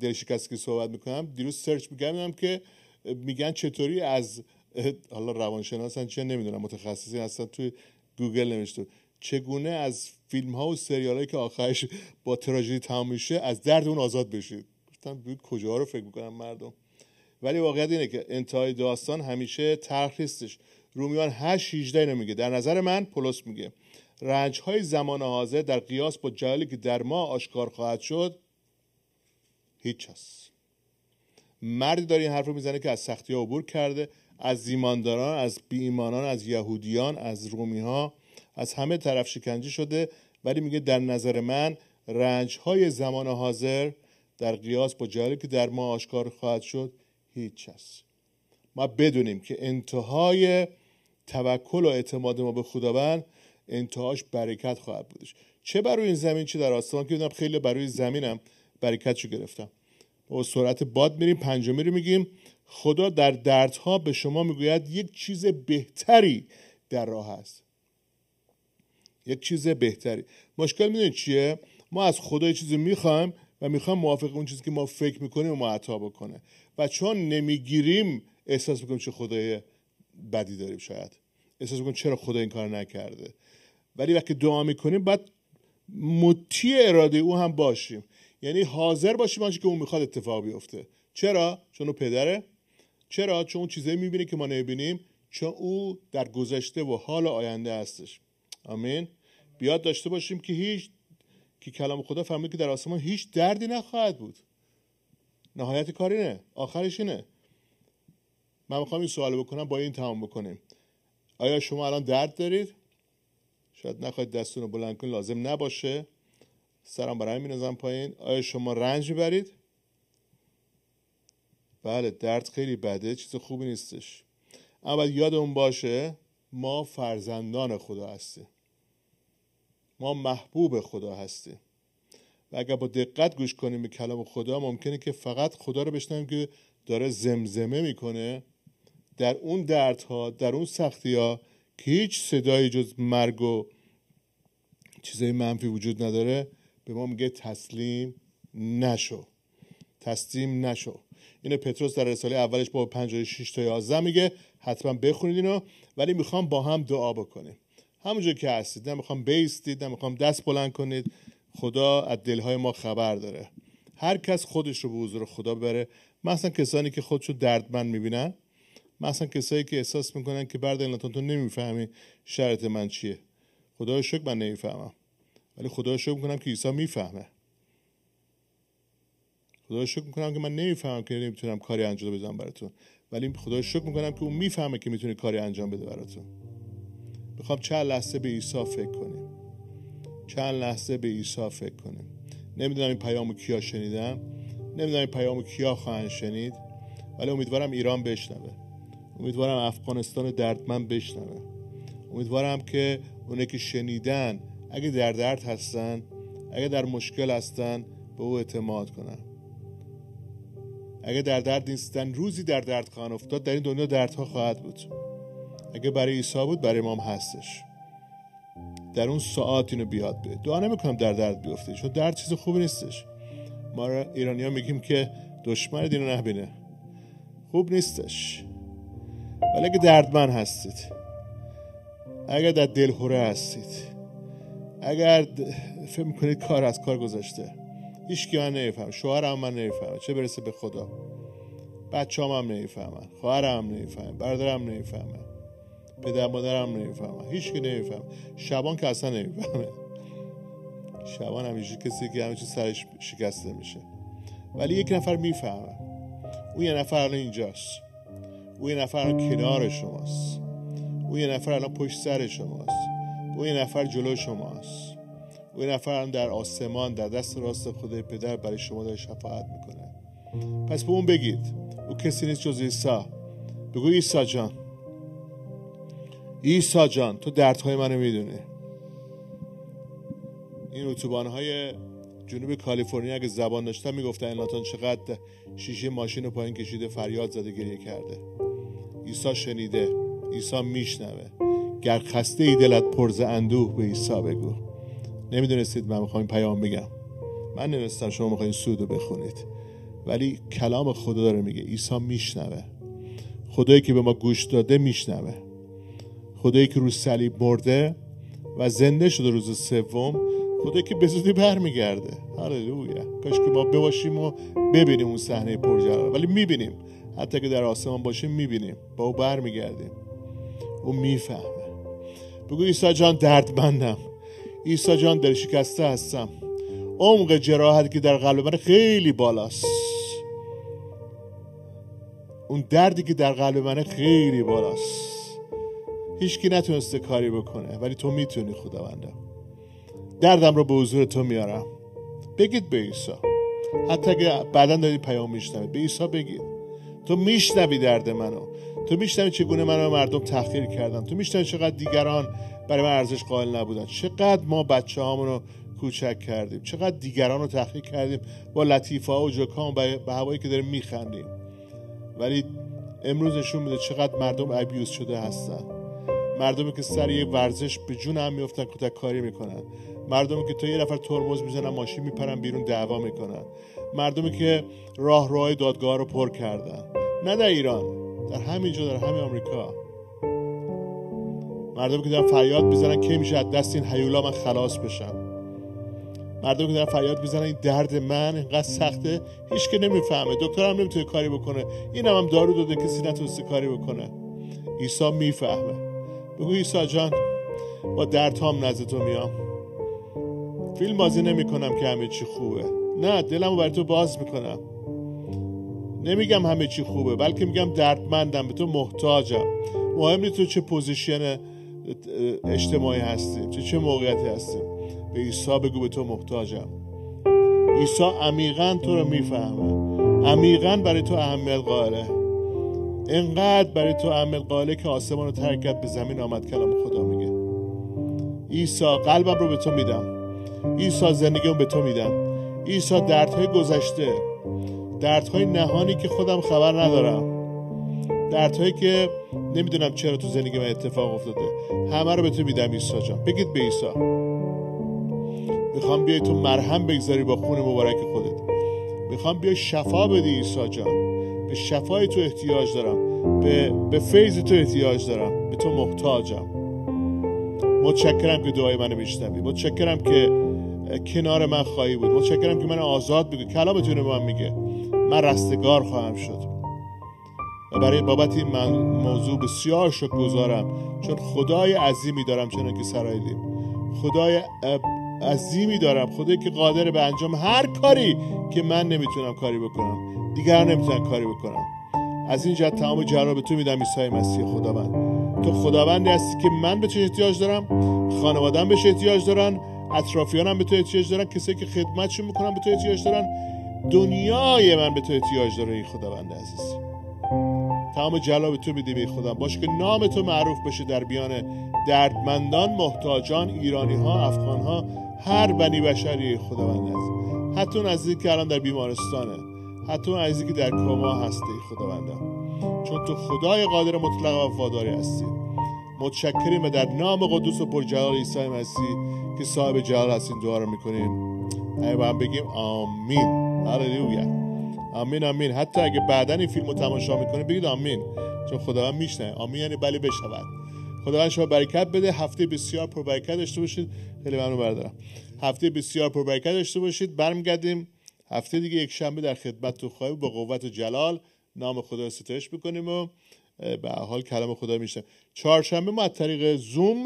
دلشکست که صحبت میکنم دیروز سرچ میکنم که میگن چطوری از حالا روانشناسن چه نمیدونم متخصصی هستن توی گوگل نوشته چگونه از فیلم ها و سریال که آخرش با تراژدی تمام میشه از درد اون آزاد بشید گفتم بود کجا رو فکر میکنم مردم ولی واقعیت اینه که انتهای داستان همیشه تلخ نیستش رومیان هر 18 اینو میگه در نظر من پولس میگه رنج های زمان حاضر در قیاس با جلالی که در ما آشکار خواهد شد هیچ هست مردی داره این حرف رو میزنه که از سختی ها عبور کرده از زیمانداران، از بیمانان از یهودیان از رومی ها از همه طرف شکنجه شده ولی میگه در نظر من رنج های زمان حاضر در قیاس با جالب که در ما آشکار خواهد شد هیچ است ما بدونیم که انتهای توکل و اعتماد ما به خداوند انتهاش برکت خواهد بودش چه برای این زمین چه در آسمان که بودم خیلی برای زمینم برکتشو گرفتم با سرعت باد میریم پنجمی رو میگیم خدا در دردها به شما میگوید یک چیز بهتری در راه است یک چیز بهتری مشکل میدونید چیه ما از خدا یه چیزی میخوایم و میخوایم موافق اون چیزی که ما فکر میکنیم ما عطا بکنه و چون نمیگیریم احساس میکنیم چه خدای بدی داریم شاید احساس میکنیم چرا خدا این کار نکرده ولی وقتی دعا میکنیم باید مطیع اراده او هم باشیم یعنی حاضر باشیم آنچه که اون میخواد اتفاق بیفته چرا چون او پدره چرا چون اون چیزایی میبینه که ما نمیبینیم چون او در گذشته و حال آینده هستش آمین بیاد داشته باشیم که هیچ که کلام خدا فرمود که در آسمان هیچ دردی نخواهد بود نهایت کار اینه آخرش اینه من میخوام این سوال بکنم با این تمام بکنیم آیا شما الان درد دارید شاید نخواهید دستون رو بلند کنید لازم نباشه سرم برای مینازم پایین آیا شما رنج برید بله درد خیلی بده چیز خوبی نیستش اما باید یاد اون باشه ما فرزندان خدا هستیم ما محبوب خدا هستیم و اگر با دقت گوش کنیم به کلام خدا ممکنه که فقط خدا رو بشنویم که داره زمزمه میکنه در اون دردها در اون سختی ها که هیچ صدایی جز مرگ و چیزای منفی وجود نداره به ما میگه تسلیم نشو تسلیم نشو اینو پتروس در رساله اولش با 56 تا 11 میگه حتما بخونید اینو ولی میخوام با هم دعا بکنیم همونجور که هستید نه میخوام بیستید نه میخوام دست بلند کنید خدا از دلهای ما خبر داره هر کس خودش رو به حضور خدا بره مثلا کسانی که خودش رو دردمند میبینن مثلا کسایی که احساس میکنن که بردن تو نمیفهمی شرط من چیه خدا شکر من نمیفهمم ولی خدا شکر میکنم که عیسی میفهمه خدا شکر میکنم که من نمیفهمم که نمیتونم کاری انجام بدم براتون ولی خدا شکر میکنم که اون میفهمه که میتونه کاری انجام بده براتون میخوام چند لحظه به عیسی فکر کنیم چند لحظه به عیسی فکر کنیم نمیدونم این پیامو کیا شنیدم نمیدونم این پیامو کیا خواهند شنید ولی امیدوارم ایران بشنوه امیدوارم افغانستان دردمند بشنوه امیدوارم که اونه که شنیدن اگه در درد هستن اگه در مشکل هستن به او اعتماد کنن اگه در درد نیستن روزی در درد خواهند افتاد در این دنیا دردها خواهد بود اگه برای عیسی بود برای هم هستش در اون ساعت اینو بیاد به دعا نمیکنم در درد بیفته چون درد چیز خوبی نیستش ما ایرانی ها میگیم که دشمن دین رو نبینه خوب نیستش ولی اگه من هستید اگر در دلخوره هستید اگر فکر کنید کار از کار گذاشته هیچ من نمیفهم شوهرم من نمیفهمه چه برسه به خدا بچه هم نمیفهمن خواهرم هم نمیفهمه برادرم نمیفهمه پدر مادرم نمیفهمه هیچ که نمیفهم شبان که اصلا نمیفهمه شبان همیشه کسی که همه چیز سرش شکسته میشه
ولی یک نفر
میفهمه اون یه نفر الان اینجاست اون یه نفر الان کنار شماست اون یه نفر الان پشت سر شماست اون یه نفر جلو شماست اون یه نفر الان در آسمان در دست راست خود پدر برای شما داره شفاعت میکنه پس به اون بگید او کسی نیست جز عیسی بگو عیسی جان ایسا جان تو دردهای منو میدونی این اتوبان های جنوب کالیفرنیا اگه زبان داشتن میگفتن این چقدر شیشه ماشین رو پایین کشیده فریاد زده گریه کرده ایسا شنیده ایسا میشنوه گر خسته ای دلت پرز اندوه به ایسا بگو نمیدونستید من میخوام پیام بگم من نمیستم شما میخواین سود بخونید ولی کلام خدا داره میگه عیسی میشنوه خدایی که به ما گوش داده میشنوه خدایی که روز صلیب مرده و زنده شده روز سوم خدایی که به زودی برمیگرده هللویا کاش که ما بباشیم و ببینیم اون صحنه پرجلال ولی میبینیم حتی که در آسمان باشیم میبینیم با او برمیگردیم او میفهمه بگو عیسی جان دردمندم عیسی جان دل شکسته هستم عمق جراحت که در قلب من خیلی بالاست اون دردی که در قلب من خیلی بالاست هیچکی نتونسته کاری بکنه ولی تو میتونی خداوندم دردم رو به حضور تو میارم بگید به عیسی حتی اگه بعدا داری پیام میشنوی به عیسی بگید تو میشنوی درد منو تو میشنوی چگونه منو مردم تحقیر کردم تو میشنوی چقدر دیگران برای من ارزش قائل نبودن چقدر ما بچه رو کوچک کردیم چقدر دیگران رو تحقیر کردیم با لطیفه ها و جوکان به هوایی که داریم میخندیم ولی امروز نشون میده چقدر مردم ابیوز شده هستند. مردمی که سر یه ورزش به جون هم میفتن کتک کاری میکنن مردمی که تا یه نفر ترمز میزنن ماشین میپرن بیرون دعوا میکنن مردمی که راه راه دادگاه رو پر کردن نه در ایران در همینجا در همین آمریکا مردمی که در فریاد میزنن کی میشه از دست این حیولا من خلاص بشم مردم که دارن فریاد میزنن این درد من اینقدر سخته هیچ که نمیفهمه دکتر نمیتونه کاری بکنه این هم, هم دارو داده کسی نتونسته کاری بکنه عیسی میفهمه بگو ایسا جان با دردهام نزد تو میام فیلم بازی نمی کنم که همه چی خوبه نه دلمو برای تو باز میکنم نمیگم همه چی خوبه بلکه میگم دردمندم به تو محتاجم مهم نیست تو چه پوزیشن اجتماعی هستی چه چه موقعیتی هستی به عیسی بگو به تو محتاجم عیسی عمیقا تو رو میفهمه عمیقا برای تو اهمیت قائله انقدر برای تو عمل قاله که آسمان رو ترک کرد به زمین آمد کلام خدا میگه ایسا قلبم رو به تو میدم ایسا رو به تو میدم ایسا دردهای گذشته دردهای نهانی که خودم خبر ندارم دردهایی که نمیدونم چرا تو زندگی من اتفاق افتاده همه رو به تو میدم عیسی جان بگید به عیسی میخوام بیای تو مرهم بگذاری با خون مبارک خودت میخوام بیای شفا بدی عیسی جان به شفای تو احتیاج دارم به, به فیض تو احتیاج دارم به تو محتاجم متشکرم که دعای منو میشنوی متشکرم که کنار من خواهی بود متشکرم که من آزاد بگو کلامتون به من میگه من رستگار خواهم شد و برای بابت این موضوع بسیار شکر گذارم چون خدای عظیمی دارم چنانکه که خدای عظیمی دارم خدایی که قادر به انجام هر کاری که من نمیتونم کاری بکنم دیگر نمیتونم کاری بکنم از این جهت تمام جلال به تو میدم عیسی مسیح خداوند تو خداوندی هستی که من به چه احتیاج دارم خانوادم بهش احتیاج دارن اطرافیانم به تو احتیاج دارن کسایی که خدمتشون میکنم به تو احتیاج دارن دنیای من به تو احتیاج داره این خداوند عزیز تمام جلا به تو میدیم ای خدا باش که نام تو معروف بشه در بیان دردمندان محتاجان ایرانی ها افغان ها هر بنی بشری خداوند است حتی عزیزی که الان در بیمارستانه حتی عزیزی که در کما هستی خداوندم چون تو خدای قادر مطلق و وفاداری هستی متشکریم و در نام قدوس و پرجلال عیسی مسیح که صاحب جلال هستین دعا رو میکنیم ای با هم بگیم آمین هللویا آمین آمین حتی اگه بعدا این فیلم تماشا میکنه بگید آمین چون خداوند میشنه آمین یعنی بله بشود خداوند شما برکت بده هفته بسیار پربرکت داشته باشید خیلی ممنون بردارم هفته بسیار پربرکت داشته باشید برمیگردیم هفته دیگه یک شنبه در خدمت تو خواهیم با قوت و جلال نام خدا ستایش بکنیم و به حال کلام خدا میشه چهارشنبه ما از طریق زوم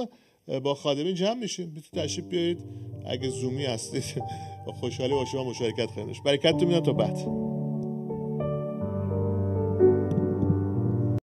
با خادمین جمع میشیم میتونید تشریف بیارید اگه زومی هستید با خوشحالی با شما مشارکت خواهیم داشت تو میدم تا بعد